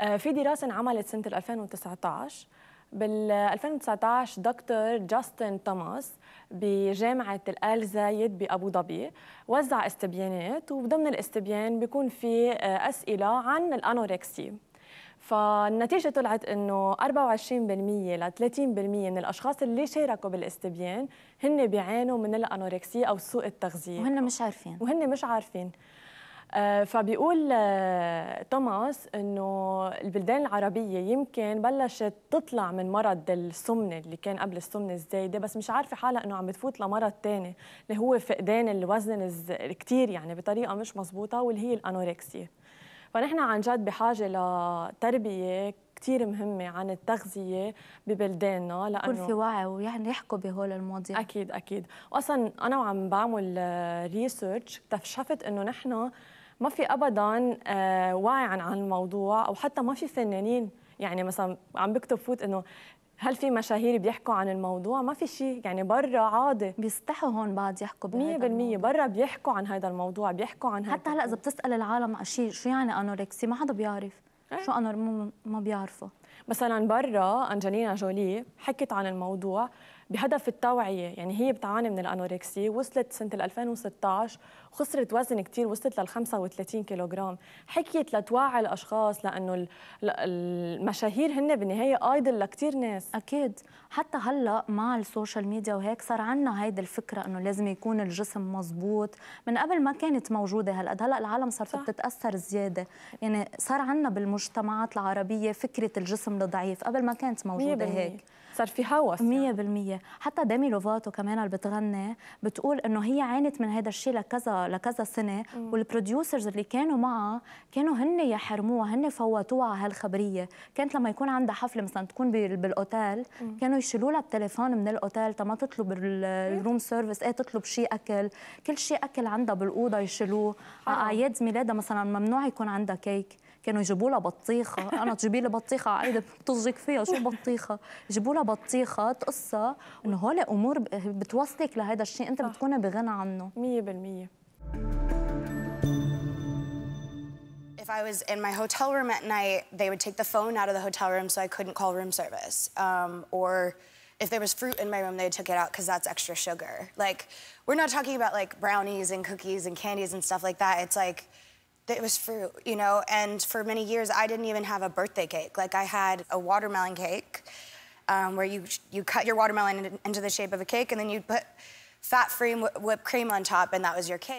آه، في دراسة عملت سنة 2019 بال 2019 دكتور جاستن توماس بجامعة الآل زايد بأبو ظبي وزع استبيانات وضمن الاستبيان بيكون في آه، أسئلة عن الأنوركسي فالنتيجة طلعت أنه 24% ل 30% من الأشخاص اللي شاركوا بالاستبيان هن بيعانوا من الأنوركسية أو سوء التغذية وهن مش عارفين وهن مش عارفين آه، فبيقول آه، توماس انه البلدان العربيه يمكن بلشت تطلع من مرض السمنه اللي كان قبل السمنه الزايده بس مش عارفه حالها انه عم تفوت لمرض ثاني اللي هو فقدان الوزن كثير يعني بطريقه مش مزبوطه واللي هي الانوركسيا فنحن عن جد بحاجه لتربيه كثير مهمه عن التغذيه ببلداننا لانه يكون في وعي ويعني يحكوا بهول المواضيع اكيد اكيد واصلا انا وعم بعمل ريسيرش آه، اكتشفت انه نحن ما في ابدا آه، وعي عن الموضوع او حتى ما في فنانين يعني مثلا عم بكتب فوت انه هل في مشاهير بيحكوا عن الموضوع؟ ما في شيء، يعني برا عادي بيستحوا هون بعد يحكوا بهذا 100% برا بيحكوا عن هذا الموضوع، بيحكوا عن حتى هلا اذا بتسال العالم شيء شو يعني انوركسي ما حدا بيعرف Şu an arımama bir harf o. مثلا برا أنجلينا جولي حكت عن الموضوع بهدف التوعية يعني هي بتعاني من الأنوركسي وصلت سنة 2016 خسرت وزن كتير وصلت لل 35 كيلوغرام حكيت لتوعي الأشخاص لأنه المشاهير هن بالنهاية آيدل لكتير ناس أكيد حتى هلأ مع السوشيال ميديا وهيك صار عنا هيدي الفكرة أنه لازم يكون الجسم مزبوط من قبل ما كانت موجودة هالقد هلأ العالم صارت بتتأثر زيادة يعني صار عنا بالمجتمعات العربية فكرة الجسم الجسم الضعيف قبل ما كانت موجوده هيك صار في هوس 100% يعني. حتى ديمي لوفاتو كمان اللي بتغني بتقول انه هي عانت من هذا الشيء لكذا لكذا سنه والبروديوسرز اللي كانوا معها كانوا هن يحرموها هن فوتوها على هالخبريه كانت لما يكون عندها حفله مثلا تكون بالاوتيل كانوا يشيلوا لها التليفون من الاوتيل تما تطلب الروم سيرفيس ايه تطلب شيء اكل كل شيء اكل عندها بالاوضه يشيلوه على آه. اعياد ميلادها مثلا ممنوع يكون عندها كيك كانوا يجيبوا لها بطيخه انا تجيبي لي بطيخه عايده بتطجك فيها شو بطيخه يجيبوا لها بطيخه تقصها انه هول امور بتوصلك لهذا الشيء انت بتكوني بغنى عنه 100% if I was in my hotel room at night, they would take the phone out of the hotel room so I couldn't call room service. Um, or if there was fruit in my room, they took it out because that's extra sugar. Like, we're not talking about like brownies and cookies and candies and stuff like that. It's like, It was fruit, you know, and for many years I didn't even have a birthday cake. Like I had a watermelon cake um, where you you cut your watermelon into the shape of a cake and then you would put fat-free whipped cream on top and that was your cake.